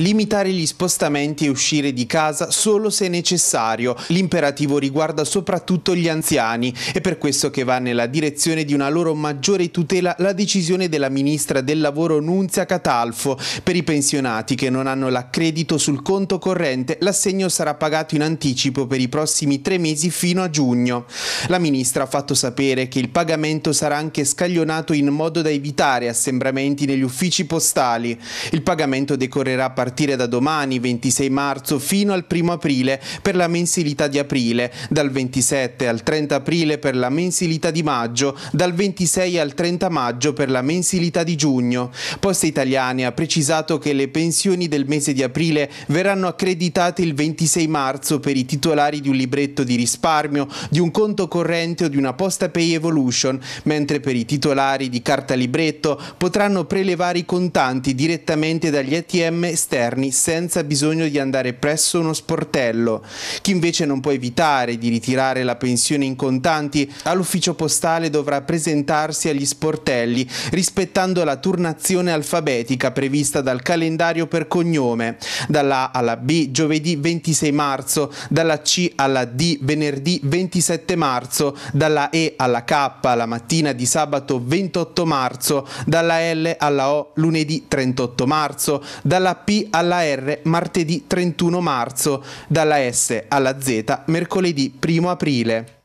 Limitare gli spostamenti e uscire di casa solo se necessario. L'imperativo riguarda soprattutto gli anziani. È per questo che va nella direzione di una loro maggiore tutela la decisione della Ministra del Lavoro Nunzia Catalfo. Per i pensionati che non hanno l'accredito sul conto corrente, l'assegno sarà pagato in anticipo per i prossimi tre mesi fino a giugno. La Ministra ha fatto sapere che il pagamento sarà anche scaglionato in modo da evitare assembramenti negli uffici postali. Il pagamento decorrerà a partire partire da domani 26 marzo fino al 1 aprile per la mensilità di aprile, dal 27 al 30 aprile per la mensilità di maggio, dal 26 al 30 maggio per la mensilità di giugno. Poste Italiane ha precisato che le pensioni del mese di aprile verranno accreditate il 26 marzo per i titolari di un libretto di risparmio, di un conto corrente o di una posta Pay Evolution, mentre per i titolari di carta libretto potranno prelevare i contanti direttamente dagli ATM esterni interni senza bisogno di andare presso uno sportello. Chi invece non può evitare di ritirare la pensione in contanti all'ufficio postale dovrà presentarsi agli sportelli rispettando la turnazione alfabetica prevista dal calendario per cognome, dalla A alla B giovedì 26 marzo, dalla C alla D venerdì 27 marzo, dalla E alla K la mattina di sabato 28 marzo, dalla L alla O lunedì 38 marzo, dalla P alla R martedì 31 marzo, dalla S alla Z mercoledì 1 aprile.